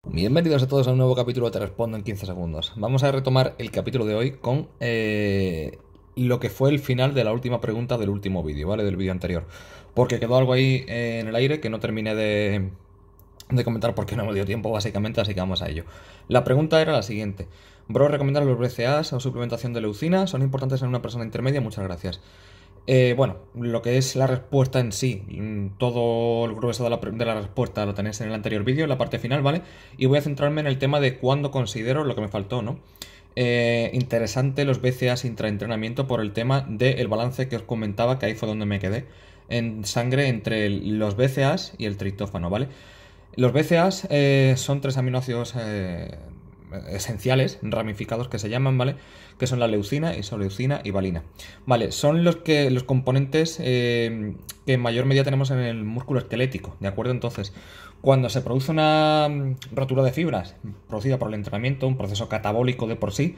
Pues bienvenidos a todos a un nuevo capítulo Te Respondo en 15 segundos. Vamos a retomar el capítulo de hoy con eh, lo que fue el final de la última pregunta del último vídeo, ¿vale? Del vídeo anterior. Porque quedó algo ahí eh, en el aire que no terminé de, de comentar porque no me dio tiempo, básicamente, así que vamos a ello. La pregunta era la siguiente. Bro, recomendar los BCAs o suplementación de leucina son importantes en una persona intermedia, muchas gracias. Eh, bueno, lo que es la respuesta en sí, mm, todo el grueso de la, respuesta lo tenéis en el anterior vídeo, en la parte final, ¿vale? Y voy a centrarme en el tema de cuándo considero lo que me faltó, ¿no? Eh, interesante los BCAs intraentrenamiento por el tema del balance que os comentaba, que ahí fue donde me quedé, en sangre entre los BCAs y el triptófano, ¿vale? Los BCAs eh, son tres aminoácidos esenciales, ramificados que se llaman, ¿vale? Que son la leucina, isoleucina y valina. Vale, son los, que, los componentes eh, que en mayor medida tenemos en el músculo esquelético, ¿de acuerdo? Entonces, cuando se produce una mm, rotura de fibras producida por el entrenamiento, un proceso catabólico de por sí,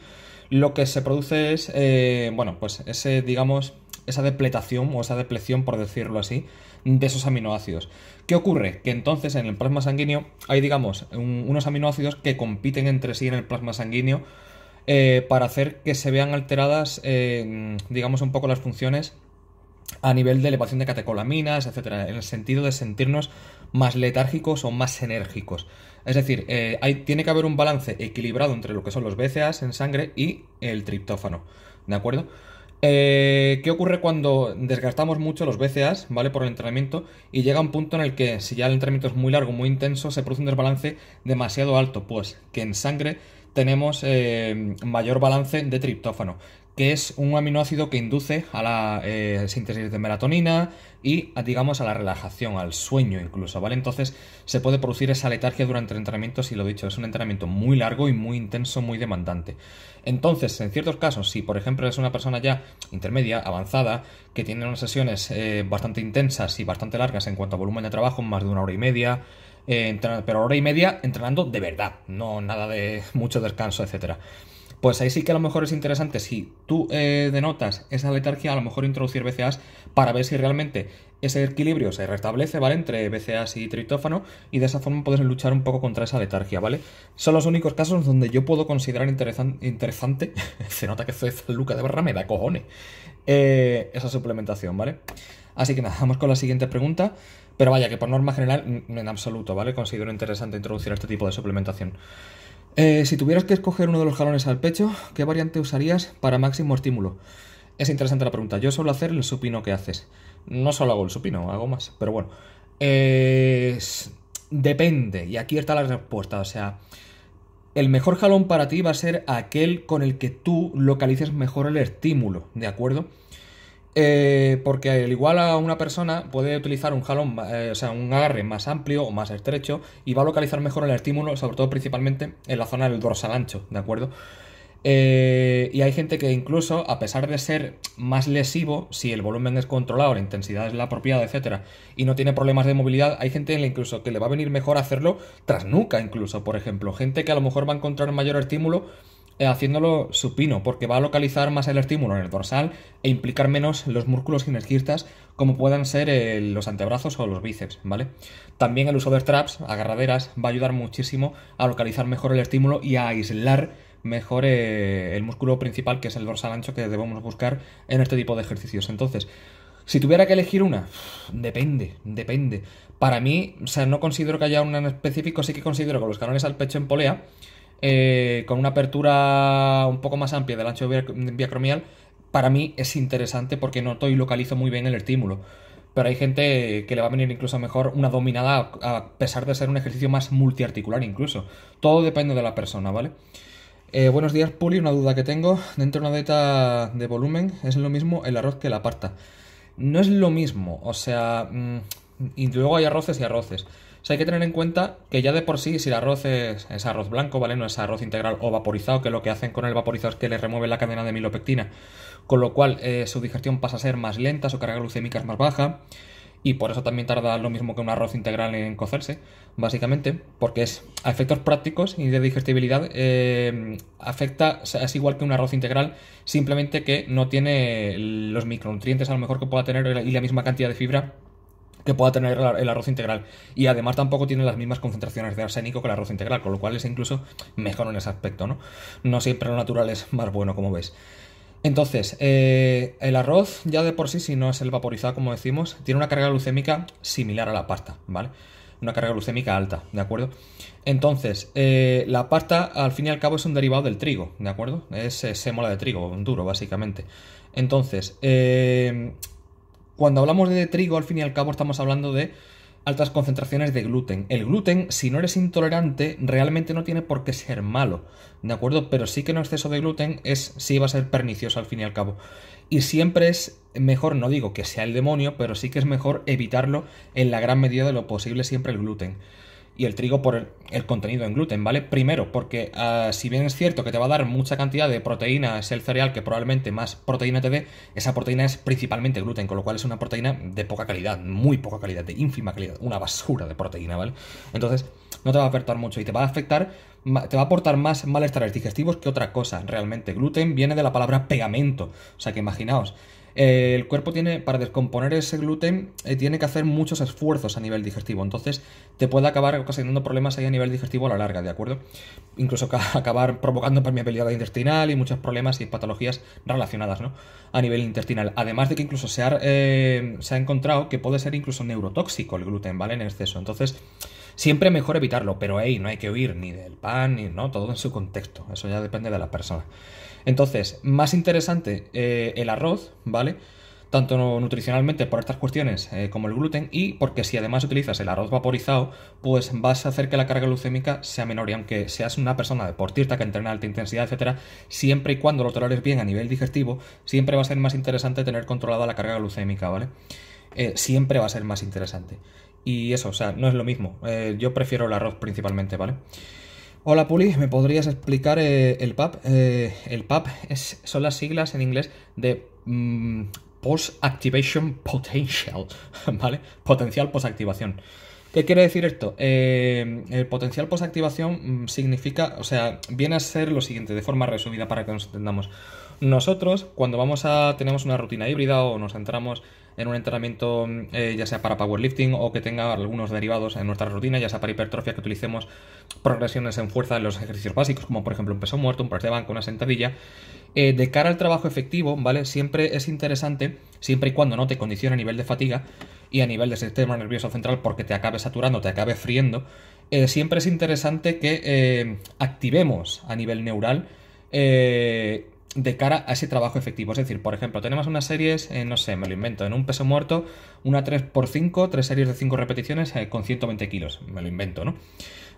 lo que se produce es, eh, bueno, pues ese, digamos, esa depletación o esa depleción, por decirlo así, de esos aminoácidos. ¿Qué ocurre? Que entonces en el plasma sanguíneo hay, digamos, unos aminoácidos que compiten entre sí en el plasma sanguíneo eh, para hacer que se vean alteradas, eh, digamos, un poco las funciones a nivel de elevación de catecolaminas, etcétera, en el sentido de sentirnos más letárgicos o más enérgicos. Es decir, eh, hay, tiene que haber un balance equilibrado entre lo que son los BCAs en sangre y el triptófano, ¿de acuerdo? Eh, ¿Qué ocurre cuando desgastamos mucho los BCAs, ¿vale? Por el entrenamiento y llega un punto en el que si ya el entrenamiento es muy largo, muy intenso, se produce un desbalance demasiado alto, pues que en sangre tenemos eh, mayor balance de triptófano que es un aminoácido que induce a la eh, síntesis de melatonina y, digamos, a la relajación, al sueño incluso, ¿vale? Entonces se puede producir esa letargia durante el entrenamiento, si lo he dicho, es un entrenamiento muy largo y muy intenso, muy demandante. Entonces, en ciertos casos, si por ejemplo es una persona ya intermedia, avanzada, que tiene unas sesiones eh, bastante intensas y bastante largas en cuanto a volumen de trabajo, más de una hora y media, eh, pero hora y media entrenando de verdad, no nada de mucho descanso, etcétera pues ahí sí que a lo mejor es interesante, si tú eh, denotas esa letargia, a lo mejor introducir BCA's para ver si realmente ese equilibrio se restablece, ¿vale? Entre BCA's y tritófano y de esa forma puedes luchar un poco contra esa letargia, ¿vale? Son los únicos casos donde yo puedo considerar interesante, se nota que soy Luca de Barra, me da cojones, eh, esa suplementación, ¿vale? Así que nada, vamos con la siguiente pregunta. Pero vaya, que por norma general, en absoluto, ¿vale? Considero interesante introducir este tipo de suplementación. Eh, si tuvieras que escoger uno de los jalones al pecho, ¿qué variante usarías para máximo estímulo? Es interesante la pregunta. Yo suelo hacer el supino que haces. No solo hago el supino, hago más. Pero bueno. Eh, depende. Y aquí está la respuesta. O sea, el mejor jalón para ti va a ser aquel con el que tú localices mejor el estímulo. ¿De acuerdo? Eh, porque al igual a una persona puede utilizar un jalón, eh, o sea, un agarre más amplio o más estrecho y va a localizar mejor el estímulo, sobre todo principalmente en la zona del dorsal ancho, ¿de acuerdo? Eh, y hay gente que incluso, a pesar de ser más lesivo, si el volumen es controlado, la intensidad es la apropiada, etcétera, y no tiene problemas de movilidad, hay gente incluso que le va a venir mejor hacerlo tras nuca, incluso, por ejemplo. Gente que a lo mejor va a encontrar mayor estímulo eh, haciéndolo supino, porque va a localizar más el estímulo en el dorsal e implicar menos los músculos sinergistas como puedan ser eh, los antebrazos o los bíceps, ¿vale? También el uso de straps, agarraderas, va a ayudar muchísimo a localizar mejor el estímulo y a aislar mejor eh, el músculo principal, que es el dorsal ancho que debemos buscar en este tipo de ejercicios. Entonces, si tuviera que elegir una, depende, depende. Para mí, o sea, no considero que haya una en específico, sí que considero que los canones al pecho en polea eh, con una apertura un poco más amplia del ancho de para mí es interesante porque noto y localizo muy bien el estímulo. Pero hay gente que le va a venir incluso mejor una dominada, a pesar de ser un ejercicio más multiarticular incluso. Todo depende de la persona, ¿vale? Eh, buenos días, Puli. Una duda que tengo. Dentro de una dieta de volumen, ¿es lo mismo el arroz que la parta? No es lo mismo, o sea... Mm, y luego hay arroces y arroces. O hay que tener en cuenta que ya de por sí, si el arroz es, arroz blanco, ¿vale? No es arroz integral o vaporizado, que lo que hacen con el vaporizado es que le remueven la cadena de milopectina, con lo cual eh, su digestión pasa a ser más lenta, su carga glucémica es más baja, y por eso también tarda lo mismo que un arroz integral en cocerse, básicamente, porque es a efectos prácticos y de digestibilidad, eh, afecta, es igual que un arroz integral, simplemente que no tiene los micronutrientes a lo mejor que pueda tener y la misma cantidad de fibra que pueda tener el arroz integral. Y además tampoco tiene las mismas concentraciones de arsénico que el arroz integral, con lo cual es incluso mejor en ese aspecto, ¿no? No siempre lo natural es más bueno, como veis. Entonces, eh, el arroz ya de por sí, si no es el vaporizado, como decimos, tiene una carga glucémica similar a la pasta, ¿vale? Una carga glucémica alta, ¿de acuerdo? Entonces, eh, la pasta al fin y al cabo es un derivado del trigo, ¿de acuerdo? Es sémola de trigo, duro, básicamente. Entonces, eh, cuando hablamos de trigo, al fin y al cabo estamos hablando de altas concentraciones de gluten. El gluten, si no eres intolerante, realmente no tiene por qué ser malo, ¿de acuerdo? Pero sí que no exceso de gluten es sí va a ser pernicioso al fin y al cabo. Y siempre es mejor, no digo que sea el demonio, pero sí que es mejor evitarlo en la gran medida de lo posible siempre el gluten y el trigo por el, contenido en gluten, ¿vale? Primero, porque ah, si bien es cierto que te va a dar mucha cantidad de proteína, es el cereal que probablemente más proteína te dé, esa proteína es principalmente gluten, con lo cual es una proteína de poca calidad, muy poca calidad, de ínfima calidad, una basura de proteína, ¿vale? Entonces, no te va a afectar mucho y te va a afectar, te va a aportar más malestares digestivos que otra cosa, realmente. Gluten viene de la palabra pegamento, o sea que imaginaos eh, el cuerpo tiene, para descomponer ese gluten, eh, tiene que hacer muchos esfuerzos a nivel digestivo. Entonces, te puede acabar ocasionando problemas ahí a nivel digestivo a la larga, ¿de acuerdo? Incluso acabar provocando permeabilidad intestinal y muchos problemas y patologías relacionadas, ¿no? A nivel intestinal. Además de que incluso se ha eh, encontrado que puede ser incluso neurotóxico el gluten, ¿vale? En exceso. Entonces, Siempre mejor evitarlo, pero ahí no hay que huir ni del pan, ni no, todo en su contexto. Eso ya depende de la persona. Entonces, más interesante eh, el arroz, ¿vale? Tanto nutricionalmente por estas cuestiones eh, como el gluten y porque si además utilizas el arroz vaporizado, pues vas a hacer que la carga glucémica sea menor y aunque seas una persona deportista que entrena a alta intensidad, etcétera, siempre y cuando lo toleres bien a nivel digestivo, siempre va a ser más interesante tener controlada la carga glucémica, ¿vale? Eh, siempre va a ser más interesante. Y eso, o sea, no es lo mismo. Eh, yo prefiero el arroz principalmente, ¿vale? Hola Puli, ¿me podrías explicar eh, el PAP? Eh, el PAP son las siglas en inglés de mm, Post Activation Potential, ¿vale? Potencial postactivación. ¿Qué quiere decir esto? el potencial postactivación mm, significa, o sea, viene a ser lo siguiente, de forma resumida para que nos entendamos. Nosotros, cuando vamos a. tenemos una rutina híbrida o nos centramos en un entrenamiento, eh, ya sea para powerlifting o que tenga algunos derivados en nuestra rutina, ya sea para hipertrofia, que utilicemos progresiones en fuerza en los ejercicios básicos, como por ejemplo un peso muerto, un press de banco, una sentadilla. Eh, de cara al trabajo efectivo, ¿vale? Siempre es interesante, siempre y cuando no te condicione a nivel de fatiga y a nivel de sistema nervioso central, porque te acabe saturando, te acabe friendo, eh, siempre es interesante que activemos a nivel neural. Eh, de cara a ese trabajo efectivo. Es decir, por ejemplo, tenemos unas series, eh, no sé, me lo invento, en un peso muerto, una 3x5, tres series de 5 repeticiones eh, con 120 kilos, me lo invento, ¿no?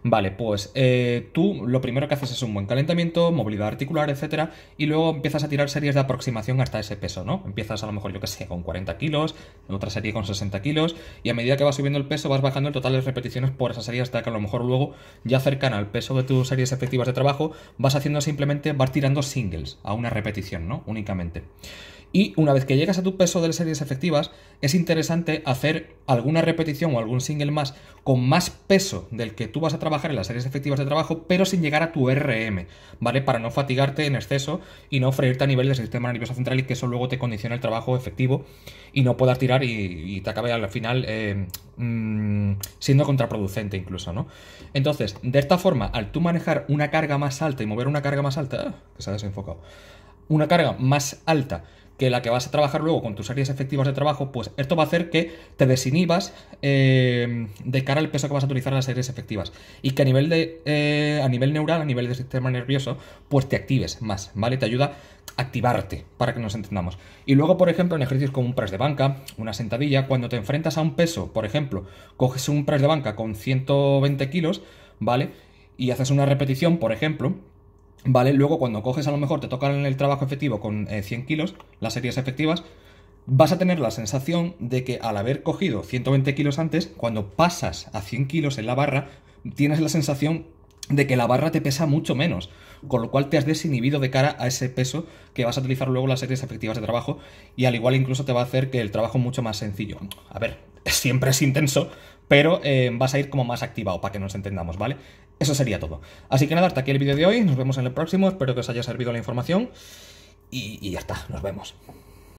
Vale, pues eh, tú lo primero que haces es un buen calentamiento, movilidad articular, etcétera, y luego empiezas a tirar series de aproximación hasta ese peso, ¿no? Empiezas a lo mejor, yo que sé, con 40 kilos, en otra serie con 60 kilos, y a medida que vas subiendo el peso vas bajando el total de repeticiones por esas serie hasta que a lo mejor luego, ya cercana al peso de tus series efectivas de trabajo, vas haciendo simplemente, vas tirando singles a una repetición, ¿no? Únicamente. Y una vez que llegas a tu peso de las series efectivas, es interesante hacer alguna repetición o algún single más con más peso del que tú vas a trabajar en las series efectivas de trabajo, pero sin llegar a tu RM, ¿vale? Para no fatigarte en exceso y no freírte a nivel del sistema nervioso central y que eso luego te condiciona el trabajo efectivo y no puedas tirar y, te acabe al final eh, mm, siendo contraproducente incluso, ¿no? Entonces, de esta forma, al tú manejar una carga más alta y mover una carga más alta, ah, que se ha desenfocado, una carga más alta que la que vas a trabajar luego con tus áreas efectivas de trabajo, pues esto va a hacer que te desinhibas eh, de cara al peso que vas a utilizar en las áreas efectivas y que a nivel, de, eh, a nivel neural, a nivel del sistema nervioso, pues te actives más, ¿vale? Te ayuda a activarte, para que nos entendamos. Y luego, por ejemplo, en ejercicios como un press de banca, una sentadilla, cuando te enfrentas a un peso, por ejemplo, coges un press de banca con 120 kilos, ¿vale? Y haces una repetición, por ejemplo, ¿vale? Luego cuando coges a lo mejor, te tocan el trabajo efectivo con 100 eh, kilos, las series efectivas, vas a tener la sensación de que al haber cogido 120 kilos antes, cuando pasas a 100 kilos en la barra, tienes la sensación de que la barra te pesa mucho menos, con lo cual te has desinhibido de cara a ese peso que vas a utilizar luego las series efectivas de trabajo y al igual incluso te va a hacer que el trabajo mucho más sencillo. A ver, siempre es intenso, pero eh, vas a ir como más activado, para que nos entendamos, ¿vale? Eso sería todo. Así que nada, hasta aquí el vídeo de hoy. Nos vemos en el próximo. Espero que os haya servido la información. Y, y ya está, nos vemos.